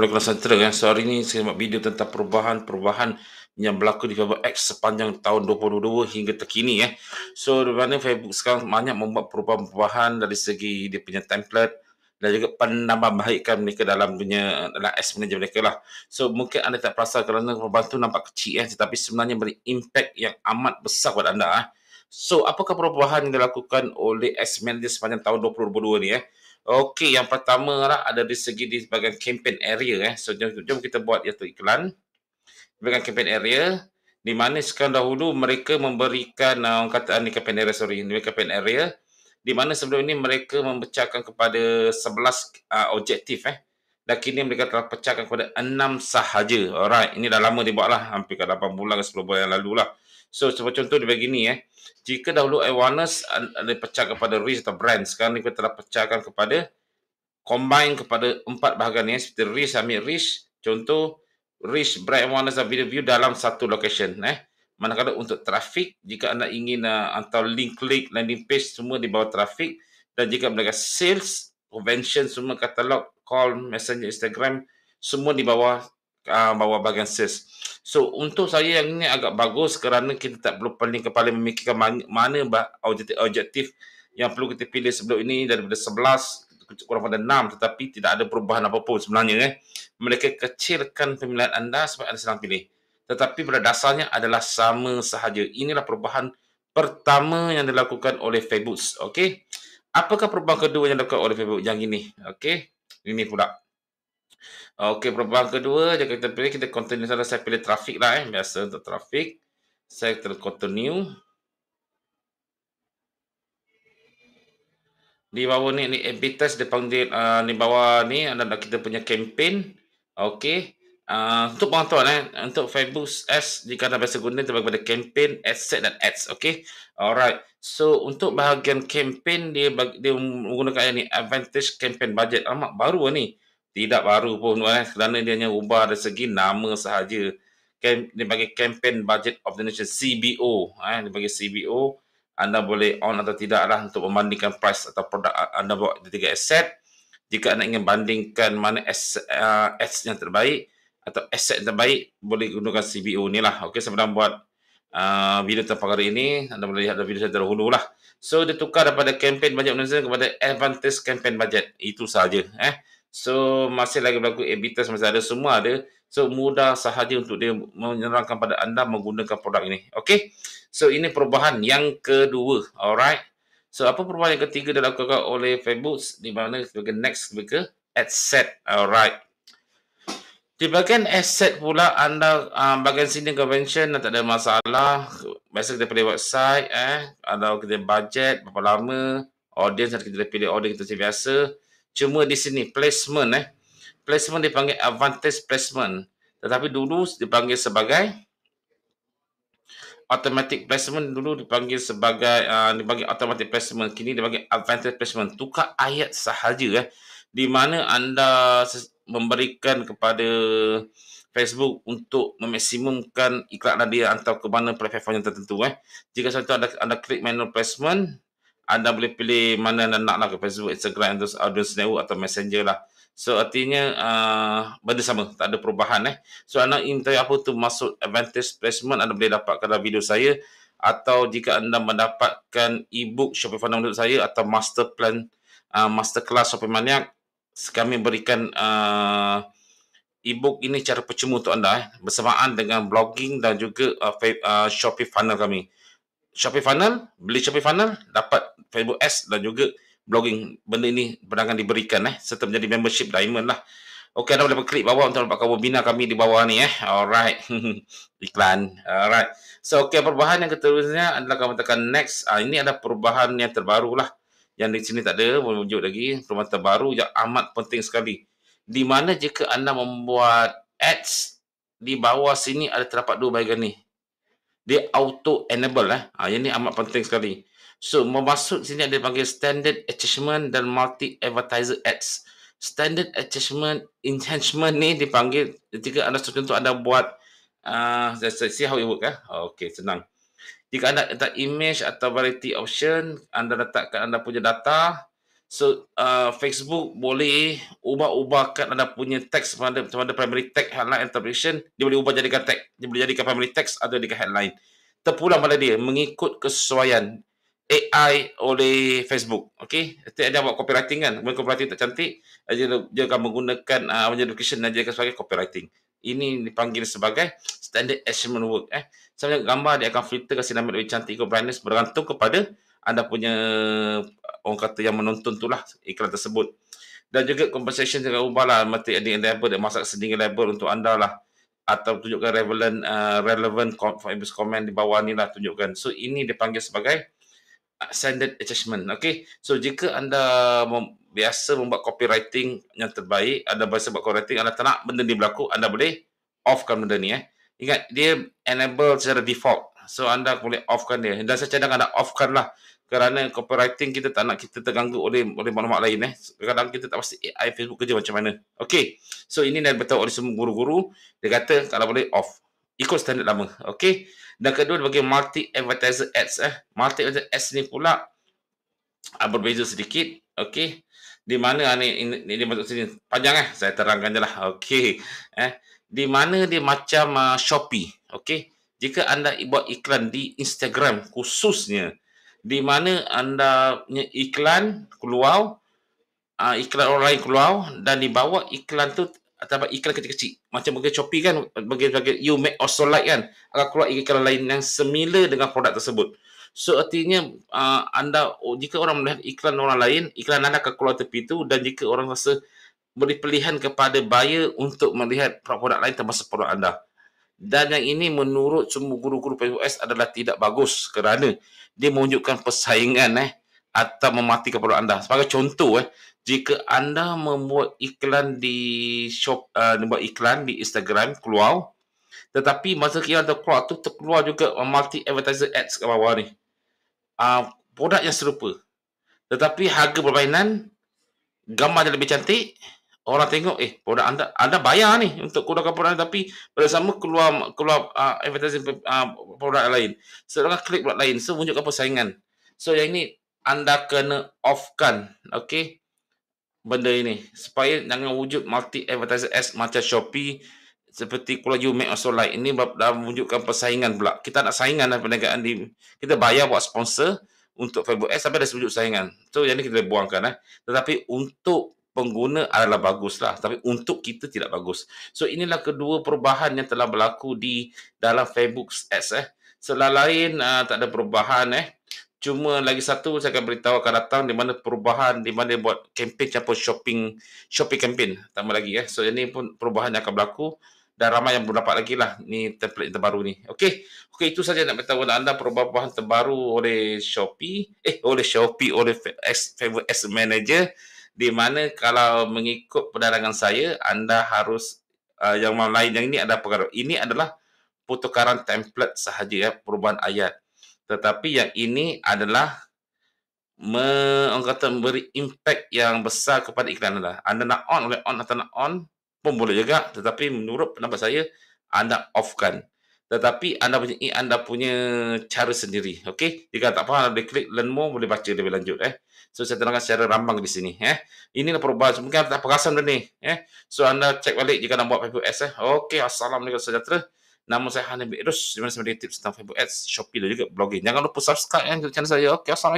Melaka Nusantara kan. So hari ni saya buat video tentang perubahan-perubahan yang berlaku di Facebook X sepanjang tahun 2022 hingga terkini ya. So di mana Facebook sekarang banyak membuat perubahan-perubahan dari segi dia punya template dan juga penambahbaikan mereka dalam punya dalam S manager mereka lah. So mungkin anda tak perasan kerana perubahan tu nampak kecil ya. Tetapi sebenarnya beri impact yang amat besar buat anda. Ya. So apakah perubahan yang dilakukan oleh S manager sepanjang tahun 2022 ni ya? Okey, yang pertama lah ada di segi di sebagian campaign area eh. So jom, jom kita buat iaitu iklan. Sebagian campaign area di mana sekarang dahulu mereka memberikan uh, kata ni campaign area sorry, ni campaign area di mana sebelum ini mereka memecahkan kepada 11 uh, objektif eh dan kini mereka telah pecahkan kepada enam sahaja. Alright, ini dah lama dibuat lah. Hampir ke 8 bulan ke 10 bulan yang lalu lah. So, sebagai contoh dia begini eh. Jika dahulu Iwanus ada pecah kepada Riz atau Brand, sekarang mereka telah pecahkan kepada combine kepada empat bahagian ni eh. Seperti Riz, ambil Riz. Contoh, Riz, Brand, Iwanus dan Video View dalam satu location eh. Manakala untuk trafik, jika anda ingin uh, hantar link click landing page semua di bawah trafik. Dan jika mereka sales, convention semua katalog call messenger Instagram semua di bawah uh, bawah bahagian sales. So untuk saya yang ini agak bagus kerana kita tak perlu pening kepala memikirkan mana objektif, objektif yang perlu kita pilih sebelum ini daripada 11 kurang pada 6 tetapi tidak ada perubahan apa pun sebenarnya eh. Mereka kecilkan pemilihan anda sebab anda senang pilih. Tetapi pada dasarnya adalah sama sahaja. Inilah perubahan pertama yang dilakukan oleh Facebook. Okey. Apakah perubahan kedua yang dilakukan oleh Facebook yang ini? Okey ini pula. Okey, perubahan kedua, dia kita pilih, kita continue saja. Saya pilih trafik lah eh. Biasa untuk trafik. Saya terus continue. Di bawah ni, ni ambitas, dia panggil, uh, di bawah ni, anda kita punya campaign. Okey. Uh, untuk pengetahuan eh, untuk Facebook S jika anda biasa guna terbagi pada campaign, asset dan ads, okay? Alright, so untuk bahagian campaign dia bagi, dia menggunakan ini advantage campaign budget amat baru lah ni. Tidak baru pun eh, kerana dia hanya ubah dari segi nama sahaja. Camp dia bagi campaign budget of the nation, CBO. Eh, dia bagi CBO, anda boleh on atau tidak lah untuk membandingkan price atau produk anda buat di tiga asset. Jika anda ingin bandingkan mana ah, ads, uh, yang terbaik, atau aset terbaik boleh gunakan CBO ni lah. Okey, saya pernah buat uh, video tentang perkara ini. Anda boleh lihat video saya terdahulu lah. So, dia tukar daripada campaign budget manager kepada advantage campaign budget. Itu sahaja. Eh. So, masih lagi berlaku AB masih ada. Semua ada. So, mudah sahaja untuk dia menyerangkan pada anda menggunakan produk ini. Okey. So, ini perubahan yang kedua. Alright. So, apa perubahan yang ketiga dilakukan oleh Facebook? Di mana sebagai next sebagai ad set. Alright. Di bahagian asset pula anda uh, bahagian sini convention tak ada masalah. Biasa kita pilih website eh ada kita budget berapa lama audience atau kita pilih audience kita biasa. Cuma di sini placement eh. Placement dipanggil advantage placement. Tetapi dulu dipanggil sebagai automatic placement dulu dipanggil sebagai uh, dipanggil automatic placement kini dipanggil advantage placement tukar ayat sahaja eh di mana anda memberikan kepada Facebook untuk memaksimumkan iklan dia atau ke mana platform yang tertentu eh. Jika satu anda anda klik manual placement, anda boleh pilih mana anda nak lah ke Facebook, Instagram, terus audience new atau messenger lah. So artinya uh, ah, benda sama, tak ada perubahan eh. So anda ingin apa tu masuk advantage placement, anda boleh dapatkan dalam video saya atau jika anda mendapatkan ebook book Shopify untuk saya atau master plan uh, ah, master class Shopify Maniac, kami berikan uh, e ini cara percuma untuk anda eh, bersamaan dengan blogging dan juga uh, uh, Shopee Funnel kami. Shopee Funnel, beli Shopee Funnel, dapat Facebook Ads dan juga blogging. Benda ini berangan diberikan eh, serta menjadi membership diamond lah. Okey, anda boleh klik bawah untuk dapatkan webinar kami di bawah ni eh. Alright. Iklan. Alright. So, okey, perubahan yang keterusnya adalah kamu tekan next. Uh, ini adalah perubahan yang terbaru lah yang di sini tak ada wujud lagi perkhidmatan baru yang amat penting sekali di mana jika anda membuat ads di bawah sini ada terdapat dua bahagian ni dia auto enable eh lah. ha, ini amat penting sekali so memasuk sini ada panggil standard attachment dan multi advertiser ads standard attachment enhancement ni dipanggil ketika anda tertentu anda buat uh, let's see how it work eh ah. okey senang jika anda letak image atau variety option, anda letakkan anda punya data. So, uh, Facebook boleh ubah-ubahkan anda punya text pada, pada primary text, headline, interpretation. Dia boleh ubah jadikan text. Dia boleh jadikan primary text atau jadikan headline. Terpulang pada dia mengikut kesesuaian AI oleh Facebook. Okay? Nanti ada buat copywriting kan? Mungkin copywriting tak cantik. Dia, dia akan menggunakan uh, menjadikan sebagai copywriting. Ini dipanggil sebagai standard assessment work eh. Sama gambar dia akan filter kasi nama lebih cantik ke brightness bergantung kepada anda punya uh, orang kata yang menonton tu lah iklan tersebut. Dan juga compensation dengan ubah lah mati ada yang label dia masak sedingin label untuk anda lah atau tunjukkan relevant uh, relevant comment, comment di bawah ni lah tunjukkan. So ini dipanggil sebagai uh, standard attachment. Okay. So jika anda mem- biasa membuat copywriting yang terbaik, anda biasa buat copywriting, anda tak nak benda ni berlaku, anda boleh offkan benda ni eh ingat dia enable secara default. So anda boleh offkan dia. Dan saya cadang anda offkan lah kerana copywriting kita tak nak kita terganggu oleh oleh maklumat lain eh. Kadang kita tak pasti AI eh, Facebook kerja macam mana. Okay. So ini dah beritahu oleh semua guru-guru. Dia kata kalau boleh off. Ikut standard lama. Okay. Dan kedua dia bagi multi advertiser ads eh. Multi advertiser ads ni pula ah, berbeza sedikit. Okay. Di mana ni, ni, ni dia masuk sini. Panjang eh. Saya terangkan je lah. Okay. Eh di mana dia macam uh, Shopee. Okey. Jika anda buat iklan di Instagram khususnya di mana anda punya iklan keluar uh, iklan orang lain keluar dan dibawa iklan tu atau iklan kecil-kecil macam bagi Shopee kan bagi bagi you make or so like kan akan keluar iklan lain yang similar dengan produk tersebut. So artinya uh, anda oh, jika orang melihat iklan orang lain, iklan anda akan keluar tepi tu dan jika orang rasa beri pilihan kepada buyer untuk melihat produk-produk lain termasuk produk anda. Dan yang ini menurut semua guru-guru PUS adalah tidak bagus kerana dia menunjukkan persaingan eh atau mematikan produk anda. Sebagai contoh eh jika anda membuat iklan di shop uh, membuat iklan di Instagram keluar tetapi masa iklan tu keluar tu terkeluar juga multi advertiser ads ke bawah ni. Uh, produk yang serupa. Tetapi harga berlainan gambar dia lebih cantik orang tengok eh produk anda anda bayar ni untuk keluarkan produk anda, tapi pada sama keluar keluar uh, advertising uh, produk lain sedangkan klik produk lain so menunjukkan persaingan so yang ini anda kena offkan okey benda ini supaya jangan wujud multi advertiser as macam Shopee seperti Kulaju Make also like ini dah menunjukkan persaingan pula kita nak saingan dengan perniagaan di kita bayar buat sponsor untuk Facebook S sampai ada sebut saingan. So yang ni kita boleh buangkan eh. Tetapi untuk pengguna adalah baguslah tapi untuk kita tidak bagus. So inilah kedua perubahan yang telah berlaku di dalam Facebook Ads eh. Selain lain uh, tak ada perubahan eh. Cuma lagi satu saya akan beritahu akan datang di mana perubahan di mana buat kempen campur shopping shopping campaign tambah lagi eh. So ini pun perubahan yang akan berlaku dan ramai yang belum dapat lagi lah ni template yang terbaru ni. Okey. Okey itu saja nak beritahu anda perubahan-perubahan terbaru oleh Shopee. Eh oleh Shopee oleh Favorite S Manager di mana kalau mengikut pedagangan saya anda harus uh, yang lain yang ini ada perkara ini adalah pertukaran template sahaja ya perubahan ayat tetapi yang ini adalah mengatakan beri kata impact yang besar kepada iklan anda anda nak on oleh on atau nak on pun boleh juga tetapi menurut pendapat saya anda offkan tetapi anda punya eh, anda punya cara sendiri okey jika tak faham boleh klik learn more boleh baca lebih lanjut eh so saya terangkan secara rambang di sini eh Ini inilah perubahan mungkin anda tak perasan benda ni eh so anda cek balik jika anda buat Facebook Ads eh okey assalamualaikum sejahtera nama saya Hanif Bedros di mana saya memberi tips tentang Facebook Ads Shopee dan juga blogging jangan lupa subscribe eh, channel saya okey assalamualaikum